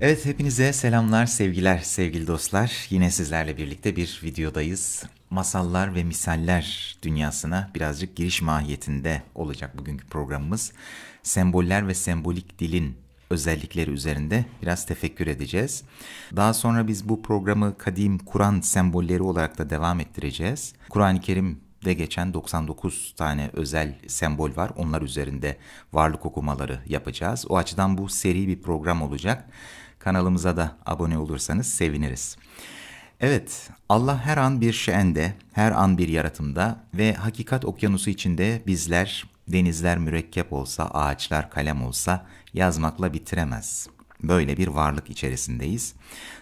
Evet hepinize selamlar, sevgiler sevgili dostlar. Yine sizlerle birlikte bir videodayız. Masallar ve misaller dünyasına birazcık giriş mahiyetinde olacak bugünkü programımız. Semboller ve sembolik dilin özellikleri üzerinde biraz tefekkür edeceğiz. Daha sonra biz bu programı kadim Kur'an sembolleri olarak da devam ettireceğiz. Kur'an-ı Kerim de geçen 99 tane özel sembol var. Onlar üzerinde varlık okumaları yapacağız. O açıdan bu seri bir program olacak. Kanalımıza da abone olursanız seviniriz. Evet, Allah her an bir şeende, her an bir yaratımda ve hakikat okyanusu içinde bizler denizler mürekkep olsa, ağaçlar kalem olsa yazmakla bitiremez.'' Böyle bir varlık içerisindeyiz.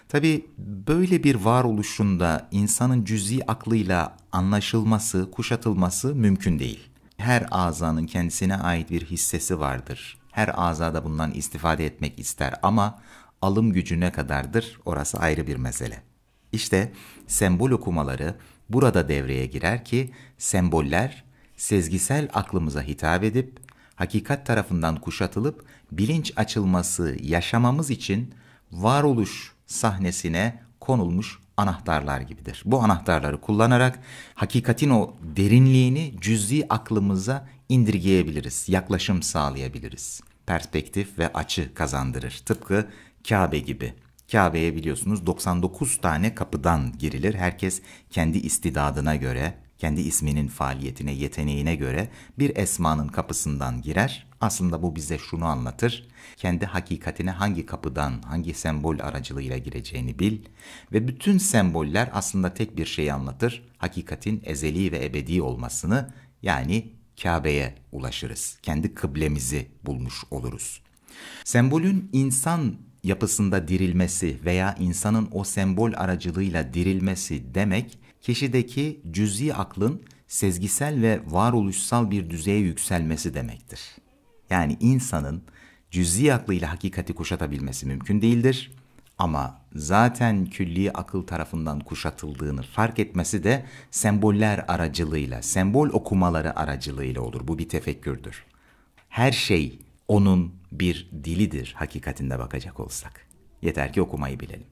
Tabi böyle bir varoluşunda insanın cüzi aklıyla anlaşılması, kuşatılması mümkün değil. Her azanın kendisine ait bir hissesi vardır. Her azada bundan istifade etmek ister ama alım gücü ne kadardır orası ayrı bir mesele. İşte sembol okumaları burada devreye girer ki semboller sezgisel aklımıza hitap edip hakikat tarafından kuşatılıp bilinç açılması yaşamamız için varoluş sahnesine konulmuş anahtarlar gibidir. Bu anahtarları kullanarak hakikatin o derinliğini cüz'i aklımıza indirgeyebiliriz, yaklaşım sağlayabiliriz. Perspektif ve açı kazandırır. Tıpkı Kabe gibi. Kabe'ye biliyorsunuz 99 tane kapıdan girilir. Herkes kendi istidadına göre, kendi isminin faaliyetine, yeteneğine göre bir esmanın kapısından girer aslında bu bize şunu anlatır. Kendi hakikatine hangi kapıdan, hangi sembol aracılığıyla gireceğini bil ve bütün semboller aslında tek bir şeyi anlatır. Hakikatin ezeli ve ebedi olmasını yani Kabe'ye ulaşırız. Kendi kıblemizi bulmuş oluruz. Sembolün insan yapısında dirilmesi veya insanın o sembol aracılığıyla dirilmesi demek kişideki cüzi aklın sezgisel ve varoluşsal bir düzeye yükselmesi demektir. Yani insanın cüz'i aklıyla hakikati kuşatabilmesi mümkün değildir. Ama zaten külli akıl tarafından kuşatıldığını fark etmesi de semboller aracılığıyla, sembol okumaları aracılığıyla olur. Bu bir tefekkürdür. Her şey onun bir dilidir hakikatinde bakacak olsak. Yeter ki okumayı bilelim.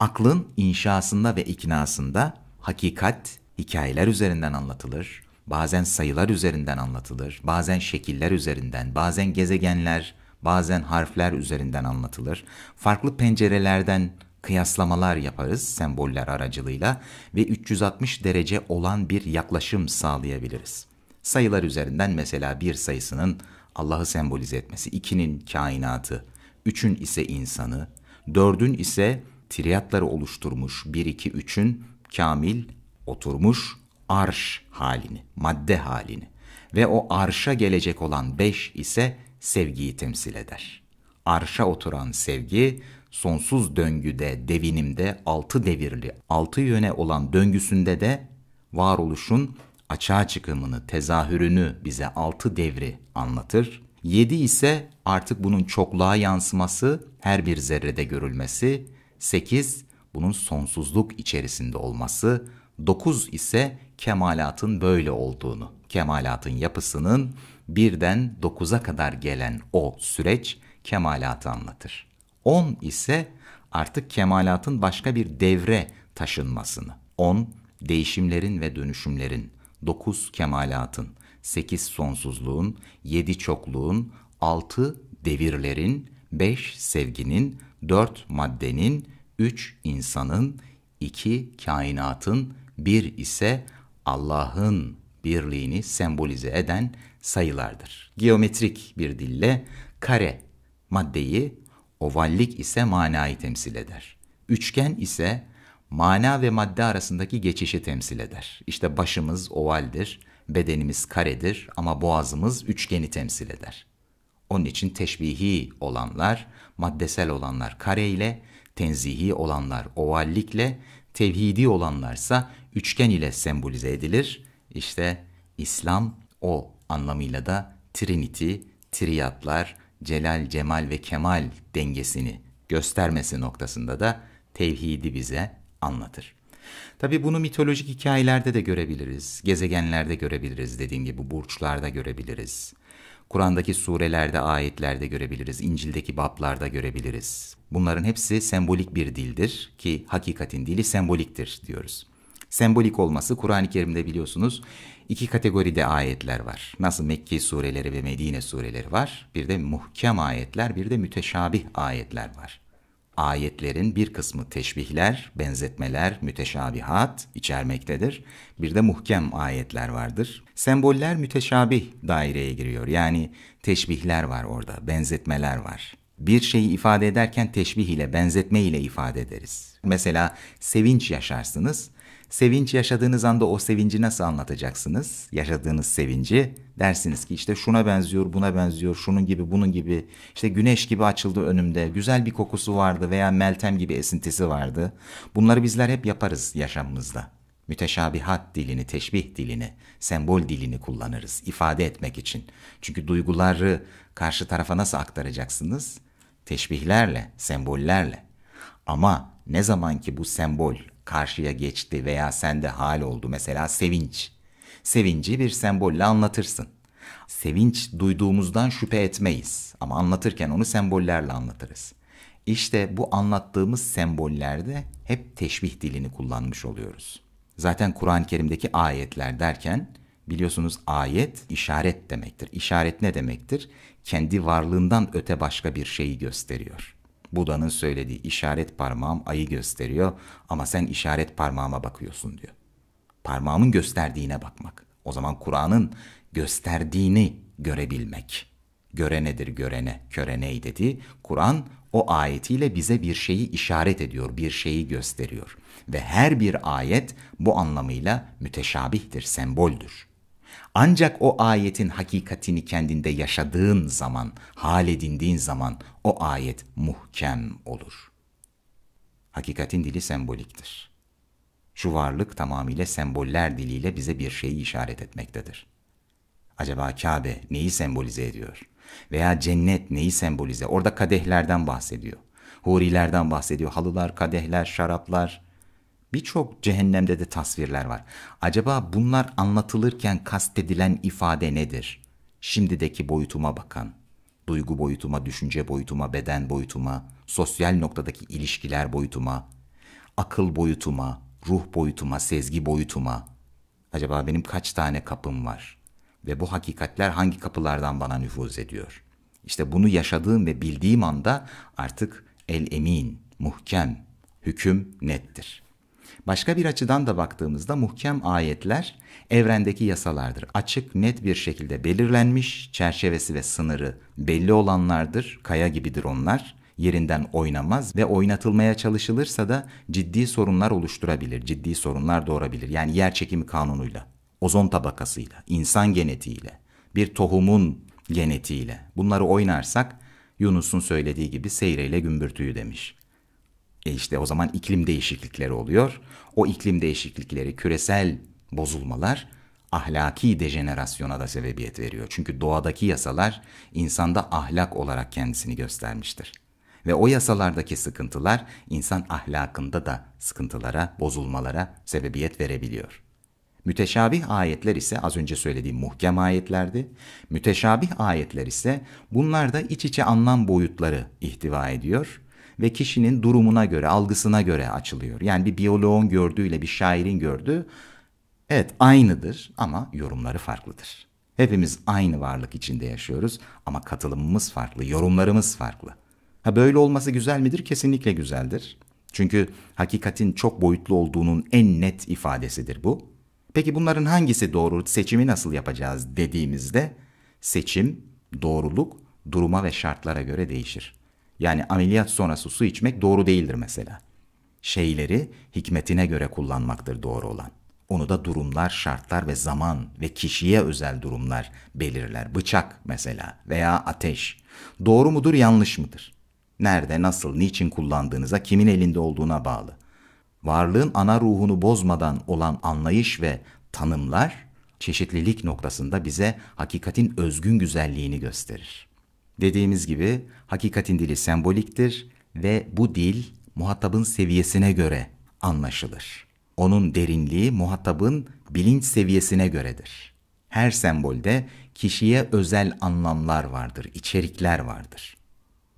Aklın inşasında ve iknasında hakikat hikayeler üzerinden anlatılır bazen sayılar üzerinden anlatılır, bazen şekiller üzerinden, bazen gezegenler, bazen harfler üzerinden anlatılır. Farklı pencerelerden kıyaslamalar yaparız semboller aracılığıyla ve 360 derece olan bir yaklaşım sağlayabiliriz. Sayılar üzerinden mesela bir sayısının Allah'ı sembolize etmesi, ikinin kainatı, üçün ise insanı, dördün ise triyatları oluşturmuş bir iki üçün kamil, oturmuş, arş halini, madde halini ve o arşa gelecek olan beş ise sevgiyi temsil eder. Arşa oturan sevgi sonsuz döngüde, devinimde, altı devirli, altı yöne olan döngüsünde de varoluşun açığa çıkımını, tezahürünü bize altı devri anlatır. Yedi ise artık bunun çokluğa yansıması, her bir zerrede görülmesi. Sekiz bunun sonsuzluk içerisinde olması. Dokuz ise kemalatın böyle olduğunu, kemalatın yapısının birden dokuza kadar gelen o süreç kemalatı anlatır. On ise artık kemalatın başka bir devre taşınmasını. On değişimlerin ve dönüşümlerin, dokuz kemalatın, sekiz sonsuzluğun, yedi çokluğun, altı devirlerin, beş sevginin, dört maddenin, üç insanın, iki kainatın, bir ise Allah'ın birliğini sembolize eden sayılardır. Geometrik bir dille kare maddeyi, ovallik ise manayı temsil eder. Üçgen ise mana ve madde arasındaki geçişi temsil eder. İşte başımız ovaldir, bedenimiz karedir ama boğazımız üçgeni temsil eder. Onun için teşbihi olanlar, maddesel olanlar kare ile, tenzihi olanlar ovallikle, tevhidi olanlarsa üçgen ile sembolize edilir. İşte İslam o anlamıyla da Trinity, triyatlar, celal, cemal ve kemal dengesini göstermesi noktasında da tevhidi bize anlatır. Tabi bunu mitolojik hikayelerde de görebiliriz, gezegenlerde görebiliriz dediğim gibi burçlarda görebiliriz. Kur'an'daki surelerde, ayetlerde görebiliriz, İncil'deki bablarda görebiliriz. Bunların hepsi sembolik bir dildir ki hakikatin dili semboliktir diyoruz. Sembolik olması Kur'an-ı Kerim'de biliyorsunuz iki kategoride ayetler var. Nasıl Mekke sureleri ve Medine sureleri var, bir de muhkem ayetler, bir de müteşabih ayetler var. Ayetlerin bir kısmı teşbihler, benzetmeler, müteşabihat içermektedir. Bir de muhkem ayetler vardır. Semboller müteşabih daireye giriyor. Yani teşbihler var orada, benzetmeler var. Bir şeyi ifade ederken teşbih ile, benzetme ile ifade ederiz. Mesela sevinç yaşarsınız Sevinç yaşadığınız anda o sevinci nasıl anlatacaksınız? Yaşadığınız sevinci dersiniz ki işte şuna benziyor, buna benziyor, şunun gibi, bunun gibi. İşte güneş gibi açıldı önümde, güzel bir kokusu vardı veya meltem gibi esintisi vardı. Bunları bizler hep yaparız yaşamımızda. Müteşabihat dilini, teşbih dilini, sembol dilini kullanırız ifade etmek için. Çünkü duyguları karşı tarafa nasıl aktaracaksınız? Teşbihlerle, sembollerle. Ama ne zaman ki bu sembol, karşıya geçti veya sende hal oldu. Mesela sevinç. Sevinci bir sembolle anlatırsın. Sevinç duyduğumuzdan şüphe etmeyiz ama anlatırken onu sembollerle anlatırız. İşte bu anlattığımız sembollerde hep teşbih dilini kullanmış oluyoruz. Zaten Kur'an-ı Kerim'deki ayetler derken biliyorsunuz ayet işaret demektir. İşaret ne demektir? Kendi varlığından öte başka bir şeyi gösteriyor. Buda'nın söylediği işaret parmağım ayı gösteriyor ama sen işaret parmağıma bakıyorsun diyor. Parmağımın gösterdiğine bakmak. O zaman Kur'an'ın gösterdiğini görebilmek. Göre nedir görene, köreney dedi. Kur'an o ayetiyle bize bir şeyi işaret ediyor, bir şeyi gösteriyor. Ve her bir ayet bu anlamıyla müteşabihtir, semboldür. Ancak o ayetin hakikatini kendinde yaşadığın zaman, hal edindiğin zaman o ayet muhkem olur. Hakikatin dili semboliktir. Şu varlık tamamıyla semboller diliyle bize bir şeyi işaret etmektedir. Acaba Kabe neyi sembolize ediyor? Veya cennet neyi sembolize? Orada kadehlerden bahsediyor. Hurilerden bahsediyor. Halılar, kadehler, şaraplar, Birçok cehennemde de tasvirler var. Acaba bunlar anlatılırken kastedilen ifade nedir? Şimdideki boyutuma bakan, duygu boyutuma, düşünce boyutuma, beden boyutuma, sosyal noktadaki ilişkiler boyutuma, akıl boyutuma, ruh boyutuma, sezgi boyutuma. Acaba benim kaç tane kapım var? Ve bu hakikatler hangi kapılardan bana nüfuz ediyor? İşte bunu yaşadığım ve bildiğim anda artık el emin, muhkem, hüküm nettir.'' Başka bir açıdan da baktığımızda muhkem ayetler evrendeki yasalardır. Açık, net bir şekilde belirlenmiş, çerçevesi ve sınırı belli olanlardır. Kaya gibidir onlar. Yerinden oynamaz ve oynatılmaya çalışılırsa da ciddi sorunlar oluşturabilir, ciddi sorunlar doğurabilir. Yani yer çekimi kanunuyla, ozon tabakasıyla, insan genetiğiyle, bir tohumun genetiğiyle bunları oynarsak Yunus'un söylediği gibi seyreyle gümbürtüyü demiş. E işte o zaman iklim değişiklikleri oluyor. O iklim değişiklikleri, küresel bozulmalar ahlaki dejenerasyona da sebebiyet veriyor. Çünkü doğadaki yasalar insanda ahlak olarak kendisini göstermiştir. Ve o yasalardaki sıkıntılar insan ahlakında da sıkıntılara, bozulmalara sebebiyet verebiliyor. Müteşabih ayetler ise az önce söylediğim muhkem ayetlerdi. Müteşabih ayetler ise bunlar da iç içe anlam boyutları ihtiva ediyor ve kişinin durumuna göre, algısına göre açılıyor. Yani bir biyoloğun gördüğüyle bir şairin gördüğü evet aynıdır ama yorumları farklıdır. Hepimiz aynı varlık içinde yaşıyoruz ama katılımımız farklı, yorumlarımız farklı. Ha böyle olması güzel midir? Kesinlikle güzeldir. Çünkü hakikatin çok boyutlu olduğunun en net ifadesidir bu. Peki bunların hangisi doğru, seçimi nasıl yapacağız dediğimizde seçim, doğruluk duruma ve şartlara göre değişir. Yani ameliyat sonrası su içmek doğru değildir mesela. Şeyleri hikmetine göre kullanmaktır doğru olan. Onu da durumlar, şartlar ve zaman ve kişiye özel durumlar belirler. Bıçak mesela veya ateş. Doğru mudur, yanlış mıdır? Nerede, nasıl, niçin kullandığınıza, kimin elinde olduğuna bağlı. Varlığın ana ruhunu bozmadan olan anlayış ve tanımlar çeşitlilik noktasında bize hakikatin özgün güzelliğini gösterir. Dediğimiz gibi hakikatin dili semboliktir ve bu dil muhatabın seviyesine göre anlaşılır. Onun derinliği muhatabın bilinç seviyesine göredir. Her sembolde kişiye özel anlamlar vardır, içerikler vardır.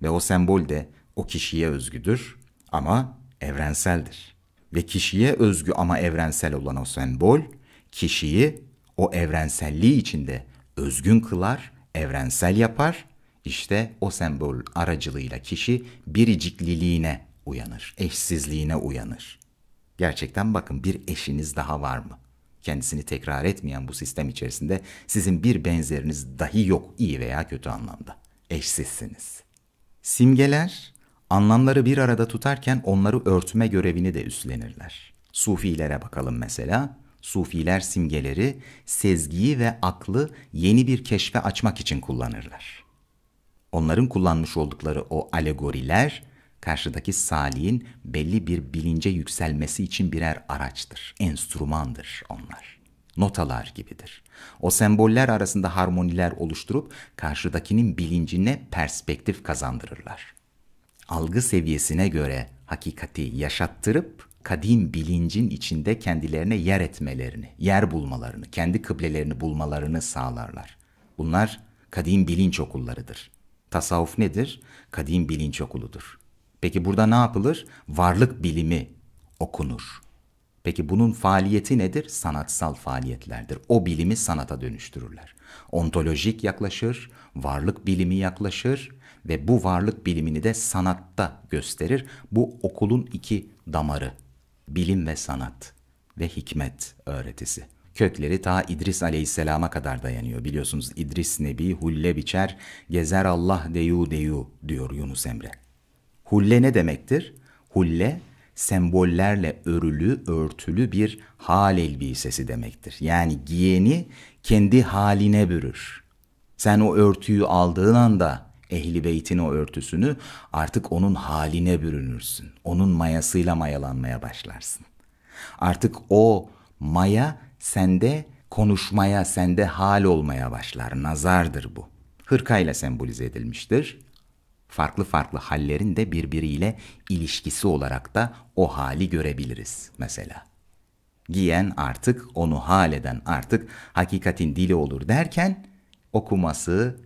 Ve o sembol de o kişiye özgüdür ama evrenseldir. Ve kişiye özgü ama evrensel olan o sembol kişiyi o evrenselliği içinde özgün kılar, evrensel yapar işte o sembol aracılığıyla kişi biricikliliğine uyanır, eşsizliğine uyanır. Gerçekten bakın bir eşiniz daha var mı? Kendisini tekrar etmeyen bu sistem içerisinde sizin bir benzeriniz dahi yok iyi veya kötü anlamda. Eşsizsiniz. Simgeler anlamları bir arada tutarken onları örtme görevini de üstlenirler. Sufilere bakalım mesela. Sufiler simgeleri sezgiyi ve aklı yeni bir keşfe açmak için kullanırlar onların kullanmış oldukları o alegoriler karşıdaki salihin belli bir bilince yükselmesi için birer araçtır, enstrümandır onlar. Notalar gibidir. O semboller arasında harmoniler oluşturup karşıdakinin bilincine perspektif kazandırırlar. Algı seviyesine göre hakikati yaşattırıp kadim bilincin içinde kendilerine yer etmelerini, yer bulmalarını, kendi kıblelerini bulmalarını sağlarlar. Bunlar kadim bilinç okullarıdır. Tasavvuf nedir? Kadim bilinç okuludur. Peki burada ne yapılır? Varlık bilimi okunur. Peki bunun faaliyeti nedir? Sanatsal faaliyetlerdir. O bilimi sanata dönüştürürler. Ontolojik yaklaşır, varlık bilimi yaklaşır ve bu varlık bilimini de sanatta gösterir. Bu okulun iki damarı. Bilim ve sanat ve hikmet öğretisi kökleri ta İdris aleyhisselama kadar dayanıyor. Biliyorsunuz İdris Nebi hulle biçer, gezer Allah deyu deyu diyor Yunus Emre. Hulle ne demektir? Hulle sembollerle örülü, örtülü bir hal elbisesi demektir. Yani giyeni kendi haline bürür. Sen o örtüyü aldığın anda ehli beytin o örtüsünü artık onun haline bürünürsün. Onun mayasıyla mayalanmaya başlarsın. Artık o maya sende konuşmaya, sende hal olmaya başlar. Nazardır bu. Hırkayla sembolize edilmiştir. Farklı farklı hallerin de birbiriyle ilişkisi olarak da o hali görebiliriz mesela. Giyen artık onu hal eden artık hakikatin dili olur derken okuması,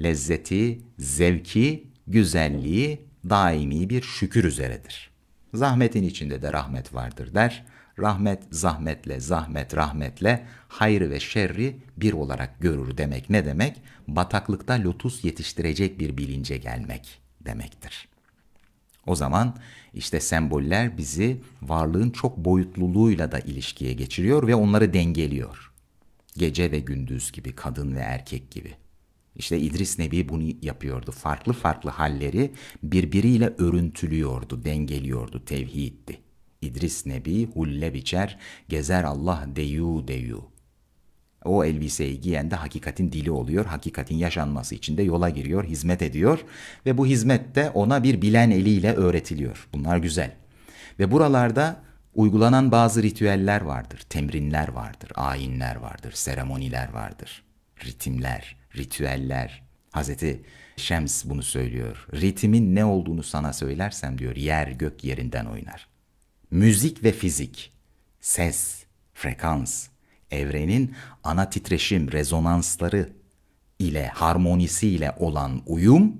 lezzeti, zevki, güzelliği daimi bir şükür üzeredir. Zahmetin içinde de rahmet vardır der rahmet zahmetle, zahmet rahmetle, hayrı ve şerri bir olarak görür demek ne demek? Bataklıkta lotus yetiştirecek bir bilince gelmek demektir. O zaman işte semboller bizi varlığın çok boyutluluğuyla da ilişkiye geçiriyor ve onları dengeliyor. Gece ve gündüz gibi, kadın ve erkek gibi. İşte İdris Nebi bunu yapıyordu. Farklı farklı halleri birbiriyle örüntülüyordu, dengeliyordu, tevhiddi. İdris Nebi hulle biçer, gezer Allah deyu deyu. O elbiseyi giyen de hakikatin dili oluyor, hakikatin yaşanması için de yola giriyor, hizmet ediyor ve bu hizmette ona bir bilen eliyle öğretiliyor. Bunlar güzel. Ve buralarda uygulanan bazı ritüeller vardır, temrinler vardır, ayinler vardır, seremoniler vardır, ritimler, ritüeller. Hazreti Şems bunu söylüyor. Ritimin ne olduğunu sana söylersem diyor, yer gök yerinden oynar müzik ve fizik, ses, frekans, evrenin ana titreşim rezonansları ile harmonisiyle olan uyum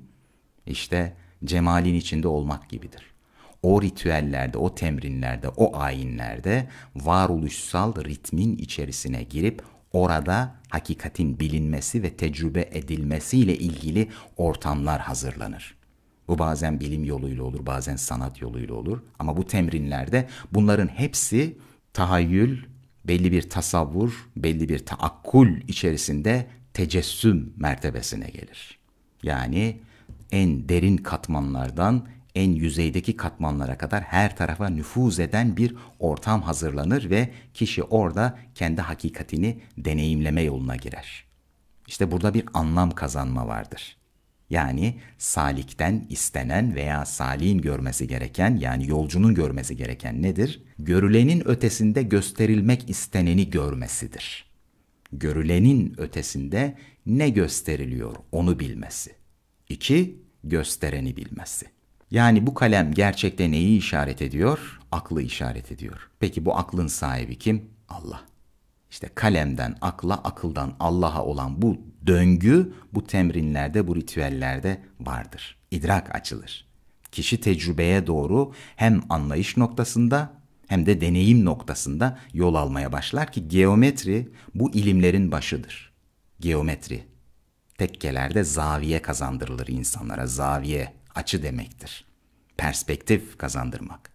işte cemalin içinde olmak gibidir. O ritüellerde, o temrinlerde, o ayinlerde varoluşsal ritmin içerisine girip orada hakikatin bilinmesi ve tecrübe edilmesiyle ilgili ortamlar hazırlanır. Bu bazen bilim yoluyla olur, bazen sanat yoluyla olur. Ama bu temrinlerde bunların hepsi tahayyül, belli bir tasavvur, belli bir taakkul içerisinde tecessüm mertebesine gelir. Yani en derin katmanlardan en yüzeydeki katmanlara kadar her tarafa nüfuz eden bir ortam hazırlanır ve kişi orada kendi hakikatini deneyimleme yoluna girer. İşte burada bir anlam kazanma vardır. Yani salikten istenen veya salihin görmesi gereken yani yolcunun görmesi gereken nedir? Görülenin ötesinde gösterilmek isteneni görmesidir. Görülenin ötesinde ne gösteriliyor onu bilmesi. İki, göstereni bilmesi. Yani bu kalem gerçekte neyi işaret ediyor? Aklı işaret ediyor. Peki bu aklın sahibi kim? Allah. İşte kalemden akla, akıldan Allah'a olan bu döngü bu temrinlerde, bu ritüellerde vardır. İdrak açılır. Kişi tecrübeye doğru hem anlayış noktasında hem de deneyim noktasında yol almaya başlar ki geometri bu ilimlerin başıdır. Geometri tekkelerde zaviye kazandırılır insanlara. Zaviye açı demektir. Perspektif kazandırmak.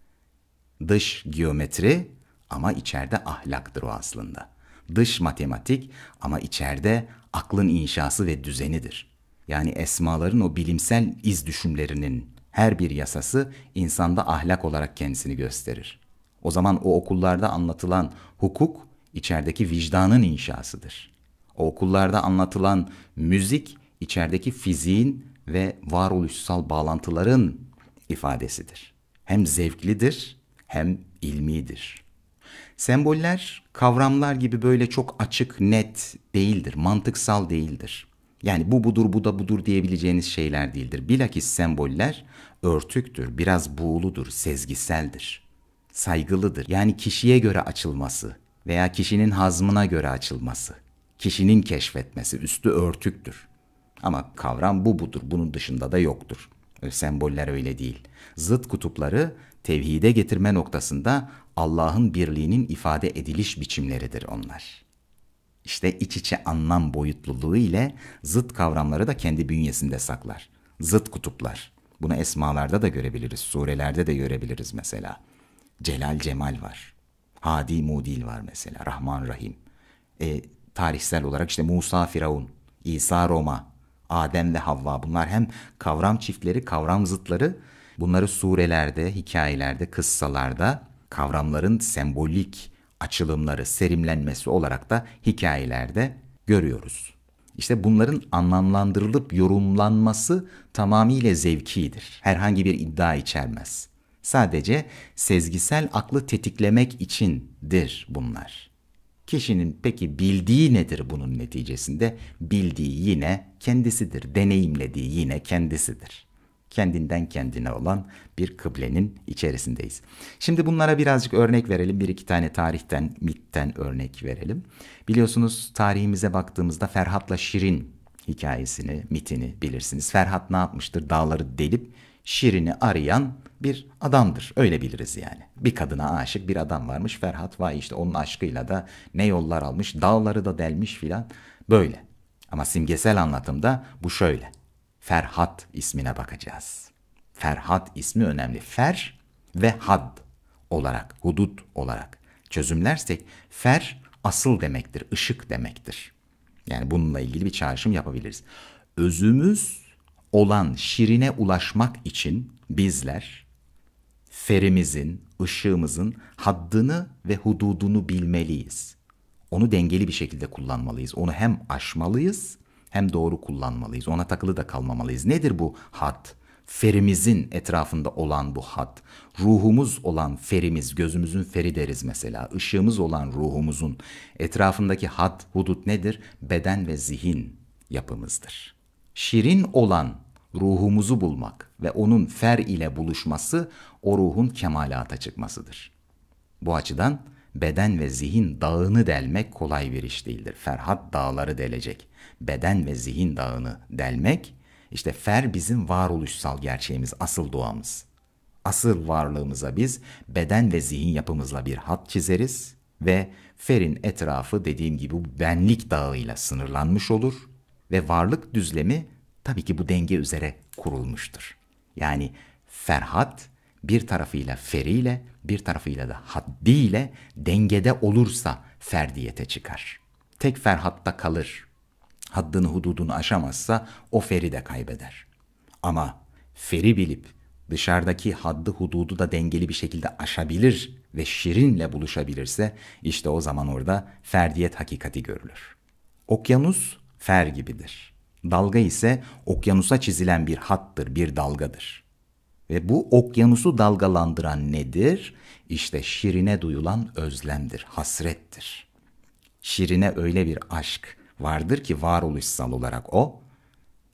Dış geometri ama içeride ahlaktır o aslında dış matematik ama içeride aklın inşası ve düzenidir. Yani esmaların o bilimsel iz düşümlerinin her bir yasası insanda ahlak olarak kendisini gösterir. O zaman o okullarda anlatılan hukuk içerideki vicdanın inşasıdır. O okullarda anlatılan müzik içerideki fiziğin ve varoluşsal bağlantıların ifadesidir. Hem zevklidir hem ilmidir. Semboller, kavramlar gibi böyle çok açık, net değildir, mantıksal değildir. Yani bu budur, bu da budur diyebileceğiniz şeyler değildir. Bilakis semboller örtüktür, biraz buğuludur, sezgiseldir, saygılıdır. Yani kişiye göre açılması veya kişinin hazmına göre açılması, kişinin keşfetmesi üstü örtüktür. Ama kavram bu budur, bunun dışında da yoktur. Semboller öyle değil. Zıt kutupları tevhide getirme noktasında Allah'ın birliğinin ifade ediliş biçimleridir onlar. İşte iç içe anlam boyutluluğu ile zıt kavramları da kendi bünyesinde saklar. Zıt kutuplar. Bunu esmalarda da görebiliriz, surelerde de görebiliriz mesela. Celal Cemal var. Hadi Mudil var mesela, Rahman Rahim. E, tarihsel olarak işte Musa Firavun, İsa Roma, Adem ve Havva bunlar hem kavram çiftleri, kavram zıtları bunları surelerde, hikayelerde, kıssalarda kavramların sembolik açılımları, serimlenmesi olarak da hikayelerde görüyoruz. İşte bunların anlamlandırılıp yorumlanması tamamıyla zevkidir. Herhangi bir iddia içermez. Sadece sezgisel aklı tetiklemek içindir bunlar. Kişinin peki bildiği nedir bunun neticesinde? Bildiği yine kendisidir, deneyimlediği yine kendisidir kendinden kendine olan bir kıblenin içerisindeyiz. Şimdi bunlara birazcık örnek verelim. Bir iki tane tarihten, mitten örnek verelim. Biliyorsunuz tarihimize baktığımızda Ferhat'la Şirin hikayesini, mitini bilirsiniz. Ferhat ne yapmıştır? Dağları delip Şirin'i arayan bir adamdır. Öyle biliriz yani. Bir kadına aşık bir adam varmış. Ferhat vay işte onun aşkıyla da ne yollar almış, dağları da delmiş filan. Böyle. Ama simgesel anlatımda bu şöyle. Ferhat ismine bakacağız. Ferhat ismi önemli. Fer ve had olarak, hudut olarak çözümlersek fer asıl demektir, ışık demektir. Yani bununla ilgili bir çağrışım yapabiliriz. Özümüz olan şirine ulaşmak için bizler ferimizin, ışığımızın haddını ve hududunu bilmeliyiz. Onu dengeli bir şekilde kullanmalıyız. Onu hem aşmalıyız hem doğru kullanmalıyız. Ona takılı da kalmamalıyız. Nedir bu hat? ferimizin etrafında olan bu hat, ruhumuz olan ferimiz, gözümüzün feri deriz mesela, Işığımız olan ruhumuzun etrafındaki hat, hudut nedir? Beden ve zihin yapımızdır. Şirin olan ruhumuzu bulmak ve onun fer ile buluşması o ruhun kemalata çıkmasıdır. Bu açıdan beden ve zihin dağını delmek kolay bir iş değildir. Ferhat dağları delecek. Beden ve zihin dağını delmek, işte fer bizim varoluşsal gerçeğimiz, asıl doğamız. Asıl varlığımıza biz beden ve zihin yapımızla bir hat çizeriz ve ferin etrafı dediğim gibi benlik dağıyla sınırlanmış olur ve varlık düzlemi tabii ki bu denge üzere kurulmuştur. Yani Ferhat bir tarafıyla feriyle, bir tarafıyla da haddiyle dengede olursa ferdiyete çıkar. Tek ferhatta kalır. Haddını hududunu aşamazsa o feri de kaybeder. Ama feri bilip dışarıdaki haddi hududu da dengeli bir şekilde aşabilir ve şirinle buluşabilirse işte o zaman orada ferdiyet hakikati görülür. Okyanus fer gibidir. Dalga ise okyanusa çizilen bir hattır, bir dalgadır. Ve bu okyanusu dalgalandıran nedir? İşte şirine duyulan özlemdir, hasrettir. Şirine öyle bir aşk vardır ki varoluşsal olarak o,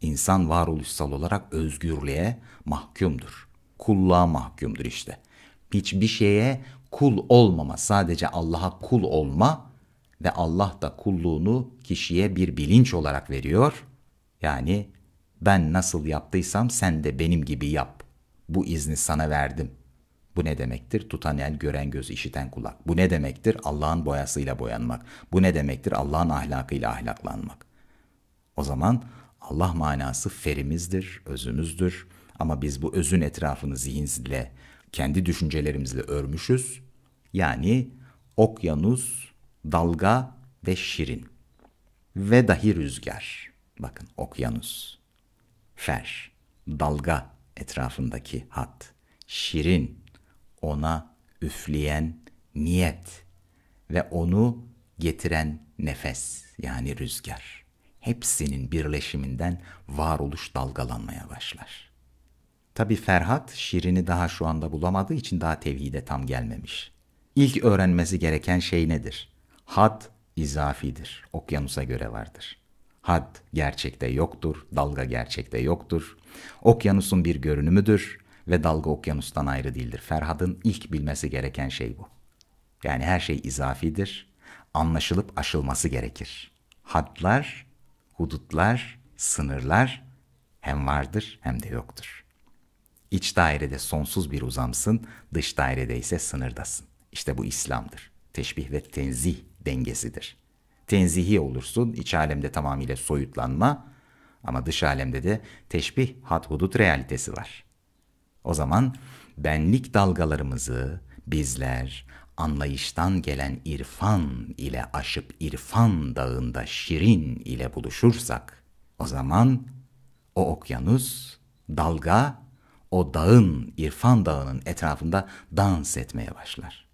insan varoluşsal olarak özgürlüğe mahkumdur. Kulluğa mahkumdur işte. Hiçbir şeye kul olmama, sadece Allah'a kul olma ve Allah da kulluğunu kişiye bir bilinç olarak veriyor. Yani ben nasıl yaptıysam sen de benim gibi yap bu izni sana verdim. Bu ne demektir? Tutan el, gören göz, işiten kulak. Bu ne demektir? Allah'ın boyasıyla boyanmak. Bu ne demektir? Allah'ın ahlakıyla ahlaklanmak. O zaman Allah manası ferimizdir, özümüzdür. Ama biz bu özün etrafını zihinsizle, kendi düşüncelerimizle örmüşüz. Yani okyanus, dalga ve şirin. Ve dahi rüzgar. Bakın okyanus, fer, dalga, etrafındaki hat, şirin, ona üfleyen niyet ve onu getiren nefes yani rüzgar. Hepsinin birleşiminden varoluş dalgalanmaya başlar. Tabi Ferhat şirini daha şu anda bulamadığı için daha tevhide tam gelmemiş. İlk öğrenmesi gereken şey nedir? Hat izafidir. Okyanusa göre vardır. Had gerçekte yoktur, dalga gerçekte yoktur. Okyanusun bir görünümüdür ve dalga okyanustan ayrı değildir. Ferhad'ın ilk bilmesi gereken şey bu. Yani her şey izafidir, anlaşılıp aşılması gerekir. Hadlar, hudutlar, sınırlar hem vardır hem de yoktur. İç dairede sonsuz bir uzamsın, dış dairede ise sınırdasın. İşte bu İslam'dır. Teşbih ve tenzih dengesidir.'' tenzihi olursun. iç alemde tamamıyla soyutlanma ama dış alemde de teşbih had hudut realitesi var. O zaman benlik dalgalarımızı bizler anlayıştan gelen irfan ile aşıp irfan dağında şirin ile buluşursak o zaman o okyanus, dalga o dağın, irfan dağının etrafında dans etmeye başlar.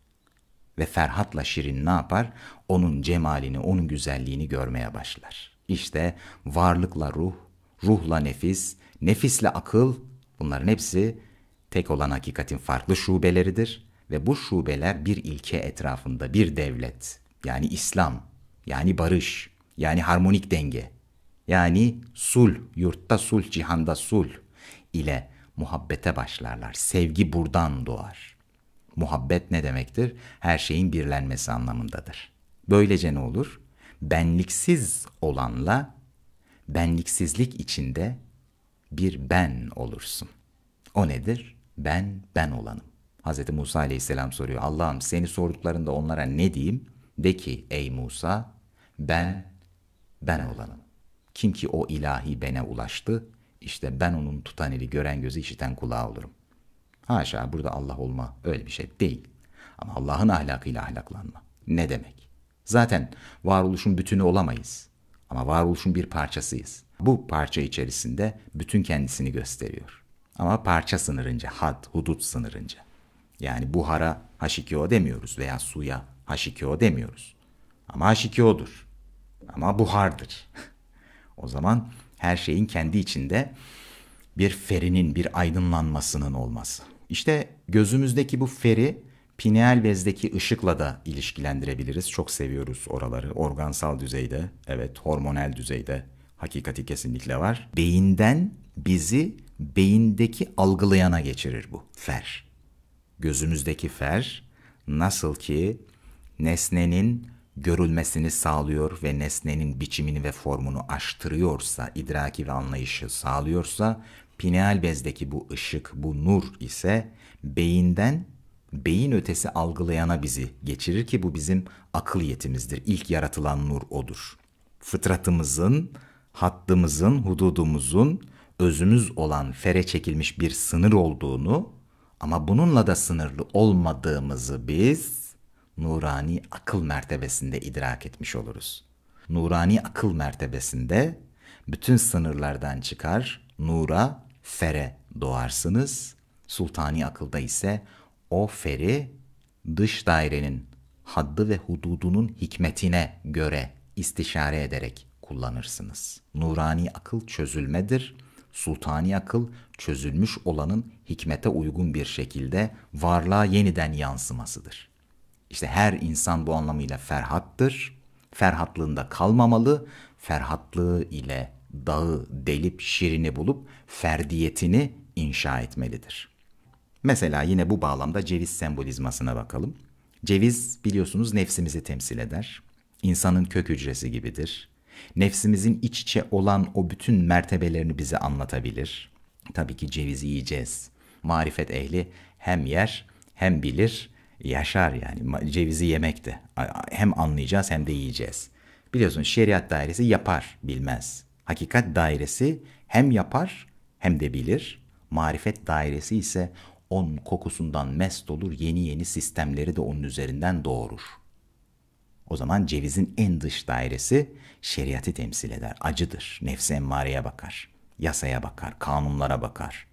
Ve Ferhat'la Şirin ne yapar? Onun cemalini, onun güzelliğini görmeye başlar. İşte varlıkla ruh, ruhla nefis, nefisle akıl bunların hepsi tek olan hakikatin farklı şubeleridir. Ve bu şubeler bir ilke etrafında bir devlet yani İslam yani barış yani harmonik denge yani sul yurtta sul cihanda sul ile muhabbete başlarlar. Sevgi buradan doğar. Muhabbet ne demektir? Her şeyin birlenmesi anlamındadır. Böylece ne olur? Benliksiz olanla benliksizlik içinde bir ben olursun. O nedir? Ben ben olanım. Hz. Musa aleyhisselam soruyor. Allah'ım seni sorduklarında onlara ne diyeyim? De ki ey Musa ben ben olanım. Kim ki o ilahi bene ulaştı, işte ben onun tutan eli gören gözü işiten kulağı olurum. Haşa burada Allah olma öyle bir şey değil. Ama Allah'ın ahlakıyla ahlaklanma. Ne demek? Zaten varoluşun bütünü olamayız. Ama varoluşun bir parçasıyız. Bu parça içerisinde bütün kendisini gösteriyor. Ama parça sınırınca, had, hudut sınırınca. Yani buhara H2O demiyoruz veya suya H2O demiyoruz. Ama H2O'dur. Ama buhardır. o zaman her şeyin kendi içinde bir ferinin, bir aydınlanmasının olması. İşte gözümüzdeki bu feri pineal bezdeki ışıkla da ilişkilendirebiliriz. Çok seviyoruz oraları. Organsal düzeyde, evet hormonal düzeyde hakikati kesinlikle var. Beyinden bizi beyindeki algılayana geçirir bu fer. Gözümüzdeki fer nasıl ki nesnenin görülmesini sağlıyor ve nesnenin biçimini ve formunu aştırıyorsa, idraki ve anlayışı sağlıyorsa Pineal bezdeki bu ışık, bu nur ise beyinden beyin ötesi algılayana bizi geçirir ki bu bizim akıl yetimizdir. İlk yaratılan nur odur. Fıtratımızın, hattımızın, hududumuzun özümüz olan fere çekilmiş bir sınır olduğunu ama bununla da sınırlı olmadığımızı biz nurani akıl mertebesinde idrak etmiş oluruz. Nurani akıl mertebesinde bütün sınırlardan çıkar, nura fere doğarsınız. Sultani akılda ise o feri dış dairenin haddi ve hududunun hikmetine göre istişare ederek kullanırsınız. Nurani akıl çözülmedir. Sultani akıl çözülmüş olanın hikmete uygun bir şekilde varlığa yeniden yansımasıdır. İşte her insan bu anlamıyla ferhattır. Ferhatlığında kalmamalı, ferhatlığı ile dağı delip şirini bulup ferdiyetini inşa etmelidir. Mesela yine bu bağlamda ceviz sembolizmasına bakalım. Ceviz biliyorsunuz nefsimizi temsil eder. İnsanın kök hücresi gibidir. Nefsimizin iç içe olan o bütün mertebelerini bize anlatabilir. Tabii ki cevizi yiyeceğiz. Marifet ehli hem yer hem bilir, yaşar yani. Cevizi yemek de. Hem anlayacağız hem de yiyeceğiz. Biliyorsunuz şeriat dairesi yapar, bilmez. Hakikat dairesi hem yapar hem de bilir. Marifet dairesi ise on kokusundan mest olur yeni yeni sistemleri de onun üzerinden doğurur. O zaman cevizin en dış dairesi şeriatı temsil eder. Acıdır. Nefse emmareye bakar. Yasaya bakar. Kanunlara bakar.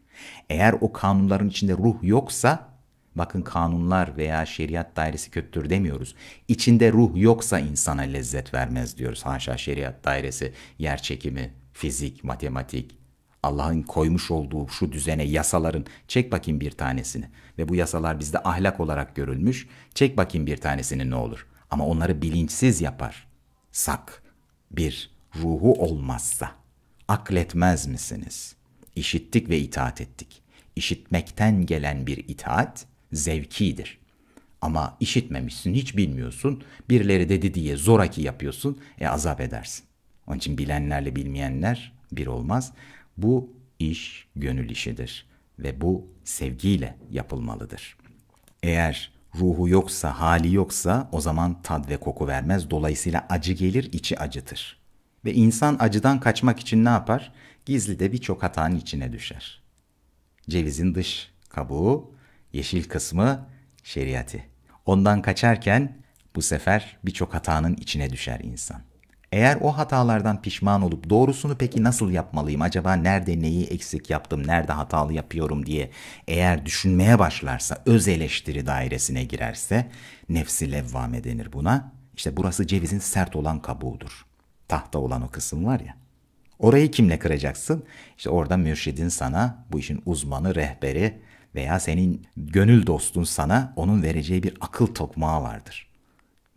Eğer o kanunların içinde ruh yoksa Bakın kanunlar veya şeriat dairesi kötüdür demiyoruz. İçinde ruh yoksa insana lezzet vermez diyoruz. Haşa şeriat dairesi, yer çekimi, fizik, matematik, Allah'ın koymuş olduğu şu düzene yasaların çek bakayım bir tanesini ve bu yasalar bizde ahlak olarak görülmüş. Çek bakayım bir tanesini ne olur. Ama onları bilinçsiz yapar. Sak bir ruhu olmazsa akletmez misiniz? İşittik ve itaat ettik. İşitmekten gelen bir itaat zevkidir. Ama işitmemişsin, hiç bilmiyorsun. Birileri dedi diye zoraki yapıyorsun. E azap edersin. Onun için bilenlerle bilmeyenler bir olmaz. Bu iş gönül işidir ve bu sevgiyle yapılmalıdır. Eğer ruhu yoksa, hali yoksa o zaman tad ve koku vermez. Dolayısıyla acı gelir, içi acıtır. Ve insan acıdan kaçmak için ne yapar? Gizli de birçok hatanın içine düşer. Cevizin dış kabuğu yeşil kısmı şeriatı. Ondan kaçarken bu sefer birçok hatanın içine düşer insan. Eğer o hatalardan pişman olup doğrusunu peki nasıl yapmalıyım? Acaba nerede neyi eksik yaptım, nerede hatalı yapıyorum diye eğer düşünmeye başlarsa, öz eleştiri dairesine girerse nefsi levvame denir buna. İşte burası cevizin sert olan kabuğudur. Tahta olan o kısım var ya. Orayı kimle kıracaksın? İşte orada mürşidin sana, bu işin uzmanı, rehberi, veya senin gönül dostun sana onun vereceği bir akıl tokmağı vardır.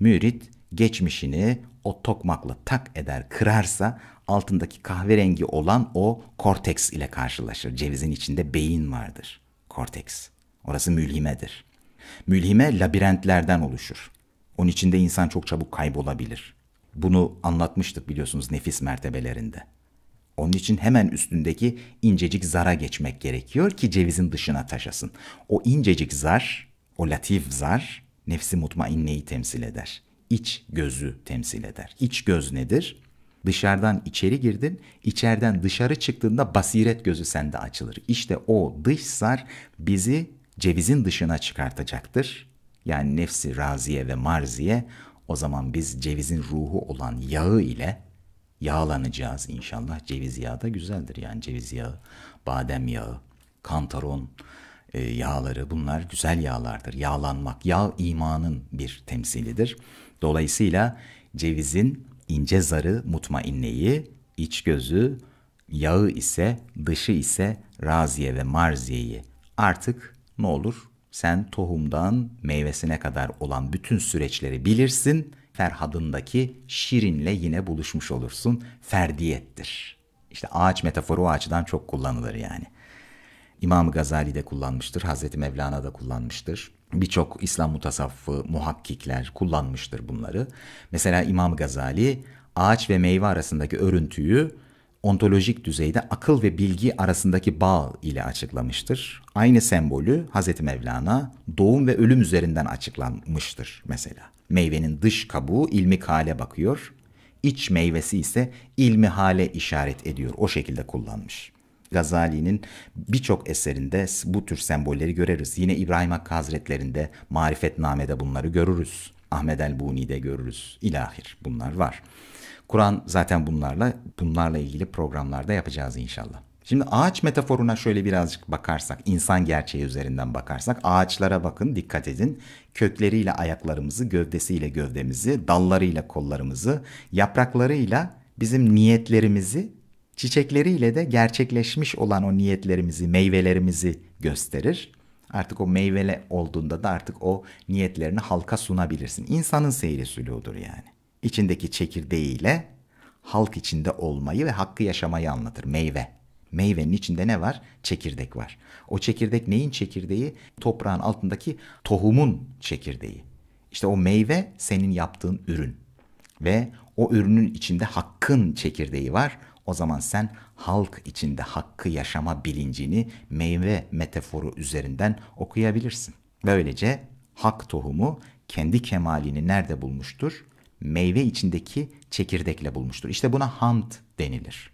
Mürit geçmişini o tokmakla tak eder kırarsa altındaki kahverengi olan o korteks ile karşılaşır. Cevizin içinde beyin vardır. Korteks. Orası mülhimedir. Mülhime labirentlerden oluşur. Onun içinde insan çok çabuk kaybolabilir. Bunu anlatmıştık biliyorsunuz nefis mertebelerinde. Onun için hemen üstündeki incecik zara geçmek gerekiyor ki cevizin dışına taşasın. O incecik zar, o latif zar nefsi mutma inneyi temsil eder. İç gözü temsil eder. İç göz nedir? Dışarıdan içeri girdin, içeriden dışarı çıktığında basiret gözü sende açılır. İşte o dış zar bizi cevizin dışına çıkartacaktır. Yani nefsi raziye ve marziye o zaman biz cevizin ruhu olan yağı ile yağlanacağız inşallah. Ceviz yağı da güzeldir yani ceviz yağı, badem yağı, kantaron e, yağları bunlar güzel yağlardır. Yağlanmak, yağ imanın bir temsilidir. Dolayısıyla cevizin ince zarı mutma inneyi, iç gözü, yağı ise, dışı ise raziye ve marziyeyi. Artık ne olur sen tohumdan meyvesine kadar olan bütün süreçleri bilirsin Ferhad'ındaki Şirin'le yine buluşmuş olursun. Ferdiyettir. İşte ağaç metaforu o açıdan çok kullanılır yani. İmam Gazali de kullanmıştır, Hazreti Mevlana da kullanmıştır. Birçok İslam mutasaffı, muhakkikler kullanmıştır bunları. Mesela İmam Gazali ağaç ve meyve arasındaki örüntüyü ontolojik düzeyde akıl ve bilgi arasındaki bağ ile açıklamıştır. Aynı sembolü Hazreti Mevlana doğum ve ölüm üzerinden açıklanmıştır mesela. Meyvenin dış kabuğu ilmik hale bakıyor. İç meyvesi ise ilmi hale işaret ediyor. O şekilde kullanmış. Gazali'nin birçok eserinde bu tür sembolleri göreriz. Yine İbrahim Hakkı Hazretleri'nde Marifetname'de bunları görürüz. Ahmed el-Buni'de görürüz. İlahir bunlar var. Kur'an zaten bunlarla bunlarla ilgili programlarda yapacağız inşallah. Şimdi ağaç metaforuna şöyle birazcık bakarsak, insan gerçeği üzerinden bakarsak, ağaçlara bakın, dikkat edin. Kökleriyle ayaklarımızı, gövdesiyle gövdemizi, dallarıyla kollarımızı, yapraklarıyla bizim niyetlerimizi, çiçekleriyle de gerçekleşmiş olan o niyetlerimizi, meyvelerimizi gösterir. Artık o meyvele olduğunda da artık o niyetlerini halka sunabilirsin. İnsanın seyri sülûdur yani. İçindeki çekirdeğiyle halk içinde olmayı ve hakkı yaşamayı anlatır meyve. Meyvenin içinde ne var? Çekirdek var. O çekirdek neyin çekirdeği? Toprağın altındaki tohumun çekirdeği. İşte o meyve senin yaptığın ürün. Ve o ürünün içinde hakkın çekirdeği var. O zaman sen halk içinde hakkı yaşama bilincini meyve metaforu üzerinden okuyabilirsin. Böylece hak tohumu kendi kemalini nerede bulmuştur? Meyve içindeki çekirdekle bulmuştur. İşte buna hant denilir.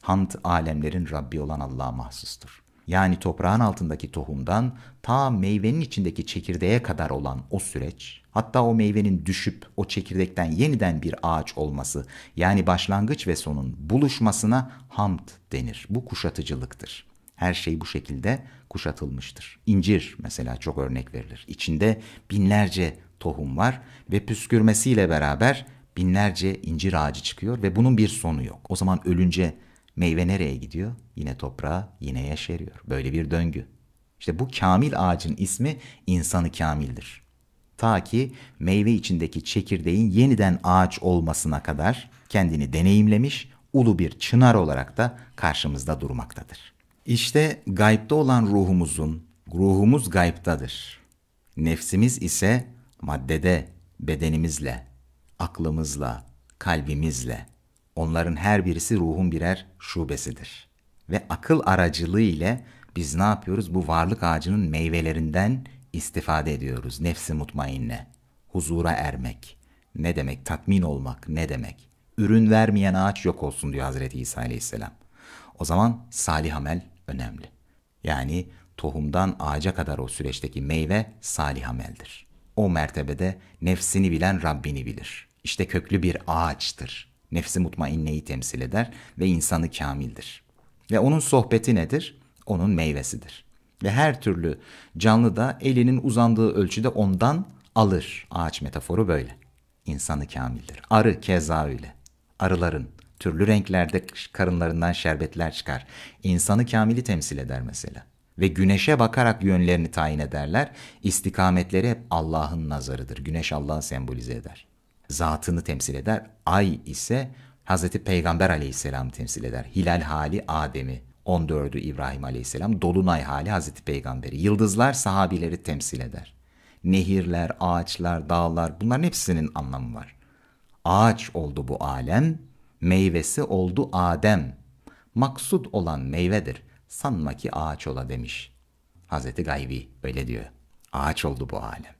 Hamd alemlerin Rabbi olan Allah'a mahsustur. Yani toprağın altındaki tohumdan ta meyvenin içindeki çekirdeğe kadar olan o süreç, hatta o meyvenin düşüp o çekirdekten yeniden bir ağaç olması, yani başlangıç ve sonun buluşmasına hamd denir. Bu kuşatıcılıktır. Her şey bu şekilde kuşatılmıştır. İncir mesela çok örnek verilir. İçinde binlerce tohum var ve püskürmesiyle beraber binlerce incir ağacı çıkıyor ve bunun bir sonu yok. O zaman ölünce Meyve nereye gidiyor? Yine toprağa, yine yeşeriyor. Böyle bir döngü. İşte bu kamil ağacın ismi insanı kamildir. Ta ki meyve içindeki çekirdeğin yeniden ağaç olmasına kadar kendini deneyimlemiş, ulu bir çınar olarak da karşımızda durmaktadır. İşte gaybda olan ruhumuzun, ruhumuz gaybtadır. Nefsimiz ise maddede, bedenimizle, aklımızla, kalbimizle, Onların her birisi ruhun birer şubesidir. Ve akıl aracılığı ile biz ne yapıyoruz? Bu varlık ağacının meyvelerinden istifade ediyoruz. Nefsi mutmainne, huzura ermek. Ne demek? Tatmin olmak ne demek? Ürün vermeyen ağaç yok olsun diyor Hazreti İsa Aleyhisselam. O zaman salih amel önemli. Yani tohumdan ağaca kadar o süreçteki meyve salih ameldir. O mertebede nefsini bilen Rabbini bilir. İşte köklü bir ağaçtır. Nefsi mutmainneyi temsil eder ve insanı kamildir. Ve onun sohbeti nedir? Onun meyvesidir. Ve her türlü canlı da elinin uzandığı ölçüde ondan alır. Ağaç metaforu böyle. İnsanı kamildir. Arı keza öyle. Arıların türlü renklerde karınlarından şerbetler çıkar. İnsanı kamili temsil eder mesela. Ve güneşe bakarak yönlerini tayin ederler. İstikametleri hep Allah'ın nazarıdır. Güneş Allah'ı sembolize eder zatını temsil eder. Ay ise Hazreti Peygamber aleyhisselam temsil eder. Hilal hali Adem'i, 14'ü İbrahim aleyhisselam, Dolunay hali Hazreti Peygamber'i. Yıldızlar sahabileri temsil eder. Nehirler, ağaçlar, dağlar bunların hepsinin anlamı var. Ağaç oldu bu alem, meyvesi oldu Adem. Maksud olan meyvedir. Sanma ki ağaç ola demiş. Hazreti Gaybi öyle diyor. Ağaç oldu bu alem.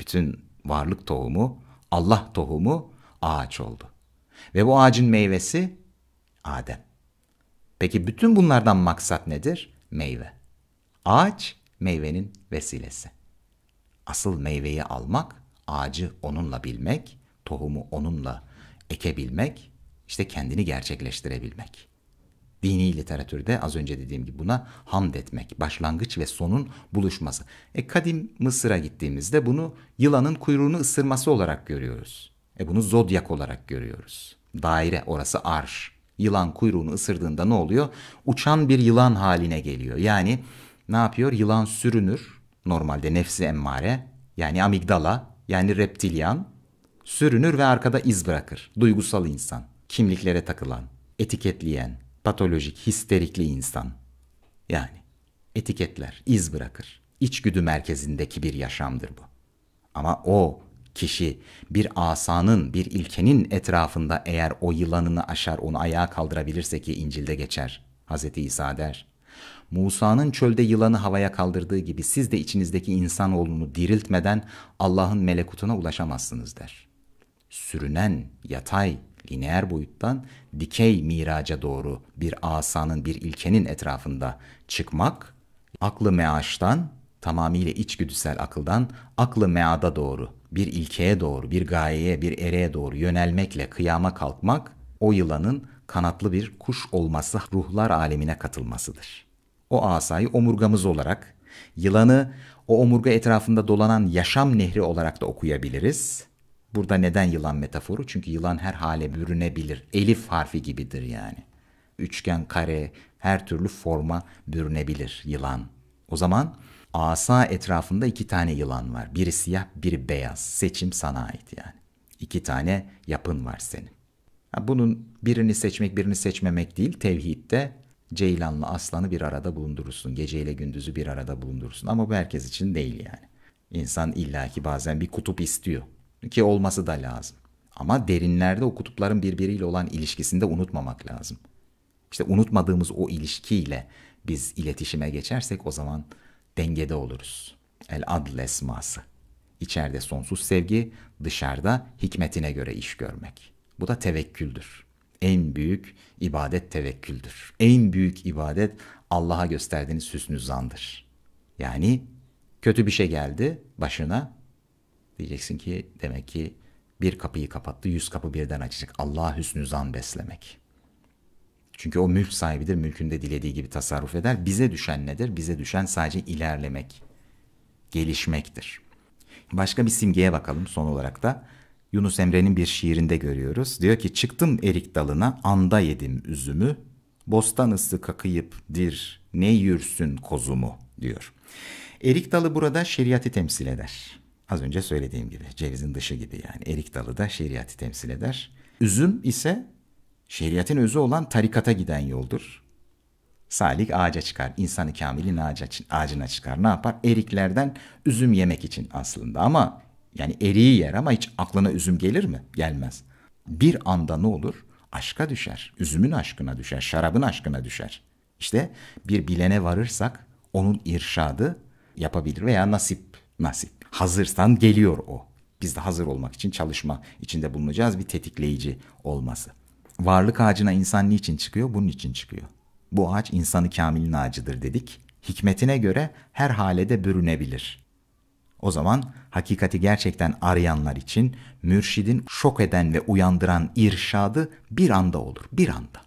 Bütün varlık tohumu Allah tohumu ağaç oldu. Ve bu ağacın meyvesi Adem. Peki bütün bunlardan maksat nedir? Meyve. Ağaç meyvenin vesilesi. Asıl meyveyi almak, ağacı onunla bilmek, tohumu onunla ekebilmek, işte kendini gerçekleştirebilmek. Dini literatürde az önce dediğim gibi buna hamd etmek, başlangıç ve sonun buluşması. E kadim Mısır'a gittiğimizde bunu yılanın kuyruğunu ısırması olarak görüyoruz. E bunu zodyak olarak görüyoruz. Daire orası arş. Yılan kuyruğunu ısırdığında ne oluyor? Uçan bir yılan haline geliyor. Yani ne yapıyor? Yılan sürünür. Normalde nefsi emmare yani amigdala yani reptilyan sürünür ve arkada iz bırakır. Duygusal insan, kimliklere takılan, etiketleyen, patolojik, histerikli insan. Yani etiketler, iz bırakır. İçgüdü merkezindeki bir yaşamdır bu. Ama o kişi bir asanın, bir ilkenin etrafında eğer o yılanını aşar, onu ayağa kaldırabilirse ki İncil'de geçer. Hz. İsa der. Musa'nın çölde yılanı havaya kaldırdığı gibi siz de içinizdeki insanoğlunu diriltmeden Allah'ın melekutuna ulaşamazsınız der. Sürünen, yatay, lineer boyuttan dikey miraca doğru bir asanın, bir ilkenin etrafında çıkmak, aklı meaştan, tamamıyla içgüdüsel akıldan, aklı meada doğru, bir ilkeye doğru, bir gayeye, bir ereye doğru yönelmekle kıyama kalkmak, o yılanın kanatlı bir kuş olması ruhlar alemine katılmasıdır. O asayı omurgamız olarak, yılanı o omurga etrafında dolanan yaşam nehri olarak da okuyabiliriz.'' Burada neden yılan metaforu? Çünkü yılan her hale bürünebilir. Elif harfi gibidir yani. Üçgen, kare, her türlü forma bürünebilir yılan. O zaman asa etrafında iki tane yılan var. Biri siyah, biri beyaz. Seçim sana ait yani. İki tane yapın var senin. Bunun birini seçmek, birini seçmemek değil. Tevhidde ceylanla aslanı bir arada bulundurursun. Geceyle gündüzü bir arada bulundurursun. Ama bu herkes için değil yani. İnsan illaki bazen bir kutup istiyor ki olması da lazım. Ama derinlerde o kutupların birbiriyle olan ilişkisini de unutmamak lazım. İşte unutmadığımız o ilişkiyle biz iletişime geçersek o zaman dengede oluruz. El adl esması. İçeride sonsuz sevgi, dışarıda hikmetine göre iş görmek. Bu da tevekküldür. En büyük ibadet tevekküldür. En büyük ibadet Allah'a gösterdiğiniz hüsnü zandır. Yani kötü bir şey geldi başına, Diyeceksin ki demek ki bir kapıyı kapattı, yüz kapı birden açacak. Allah hüsnü zan beslemek. Çünkü o mülk sahibidir, mülkünde dilediği gibi tasarruf eder. Bize düşen nedir? Bize düşen sadece ilerlemek, gelişmektir. Başka bir simgeye bakalım son olarak da. Yunus Emre'nin bir şiirinde görüyoruz. Diyor ki çıktım erik dalına anda yedim üzümü. Bostan ısı kakıyıp dir ne yürsün kozumu diyor. Erik dalı burada şeriatı temsil eder. Az önce söylediğim gibi cevizin dışı gibi yani erik dalı da şeriatı temsil eder. Üzüm ise şeriatın özü olan tarikata giden yoldur. Salik ağaca çıkar, insanı kamilin ağaca, ağacına çıkar. Ne yapar? Eriklerden üzüm yemek için aslında ama yani eriği yer ama hiç aklına üzüm gelir mi? Gelmez. Bir anda ne olur? Aşka düşer. Üzümün aşkına düşer, şarabın aşkına düşer. İşte bir bilene varırsak onun irşadı yapabilir veya nasip, nasip. Hazırsan geliyor o. Biz de hazır olmak için çalışma içinde bulunacağız bir tetikleyici olması. Varlık ağacına insan niçin çıkıyor? Bunun için çıkıyor. Bu ağaç insanı kamilin ağacıdır dedik. Hikmetine göre her halede bürünebilir. O zaman hakikati gerçekten arayanlar için mürşidin şok eden ve uyandıran irşadı bir anda olur, bir anda.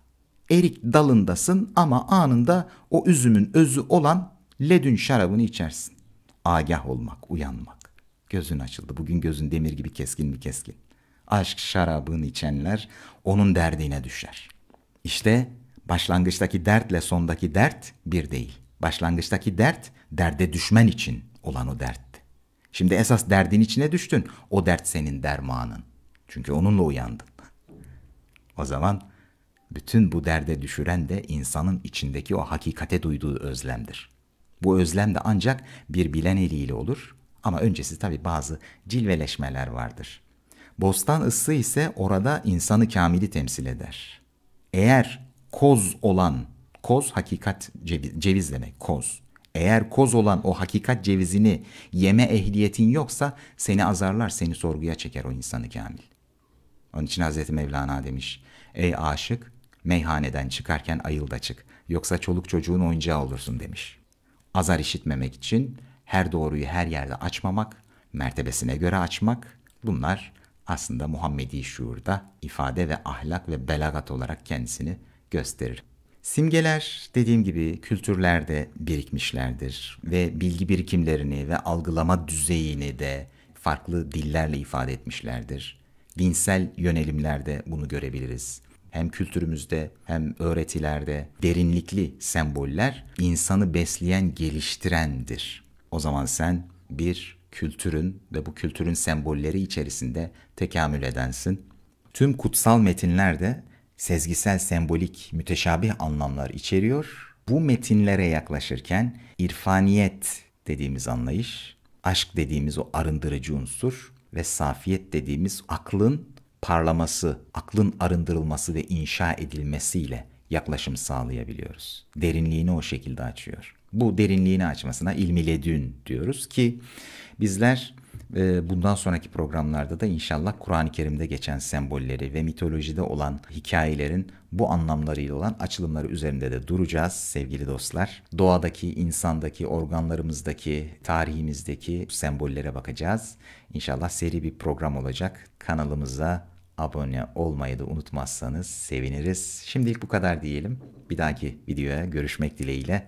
Erik dalındasın ama anında o üzümün özü olan ledün şarabını içersin. Agah olmak, uyanmak gözün açıldı. Bugün gözün demir gibi keskin mi keskin. Aşk şarabını içenler onun derdine düşer. İşte başlangıçtaki dertle sondaki dert bir değil. Başlangıçtaki dert derde düşmen için olan o dertti. Şimdi esas derdin içine düştün. O dert senin dermanın. Çünkü onunla uyandın. O zaman bütün bu derde düşüren de insanın içindeki o hakikate duyduğu özlemdir. Bu özlem de ancak bir bilen eliyle olur, ama öncesi tabi bazı cilveleşmeler vardır. Bostan ıssı ise orada insanı kamili temsil eder. Eğer koz olan, koz hakikat ceviz, ceviz demek koz. Eğer koz olan o hakikat cevizini yeme ehliyetin yoksa seni azarlar, seni sorguya çeker o insanı kamil. Onun için Hazreti Mevlana demiş, ey aşık meyhaneden çıkarken ayılda çık, yoksa çoluk çocuğun oyuncağı olursun demiş. Azar işitmemek için her doğruyu her yerde açmamak, mertebesine göre açmak bunlar aslında Muhammedi şuurda ifade ve ahlak ve belagat olarak kendisini gösterir. Simgeler dediğim gibi kültürlerde birikmişlerdir ve bilgi birikimlerini ve algılama düzeyini de farklı dillerle ifade etmişlerdir. Dinsel yönelimlerde bunu görebiliriz. Hem kültürümüzde hem öğretilerde derinlikli semboller insanı besleyen, geliştirendir o zaman sen bir kültürün ve bu kültürün sembolleri içerisinde tekamül edensin. Tüm kutsal metinler de sezgisel, sembolik, müteşabih anlamlar içeriyor. Bu metinlere yaklaşırken irfaniyet dediğimiz anlayış, aşk dediğimiz o arındırıcı unsur ve safiyet dediğimiz aklın parlaması, aklın arındırılması ve inşa edilmesiyle yaklaşım sağlayabiliyoruz. Derinliğini o şekilde açıyor bu derinliğini açmasına ilmiledün diyoruz ki bizler e, bundan sonraki programlarda da inşallah Kur'an-ı Kerim'de geçen sembolleri ve mitolojide olan hikayelerin bu anlamlarıyla olan açılımları üzerinde de duracağız sevgili dostlar. Doğadaki, insandaki, organlarımızdaki, tarihimizdeki sembollere bakacağız. İnşallah seri bir program olacak. Kanalımıza abone olmayı da unutmazsanız seviniriz. Şimdilik bu kadar diyelim. Bir dahaki videoya görüşmek dileğiyle.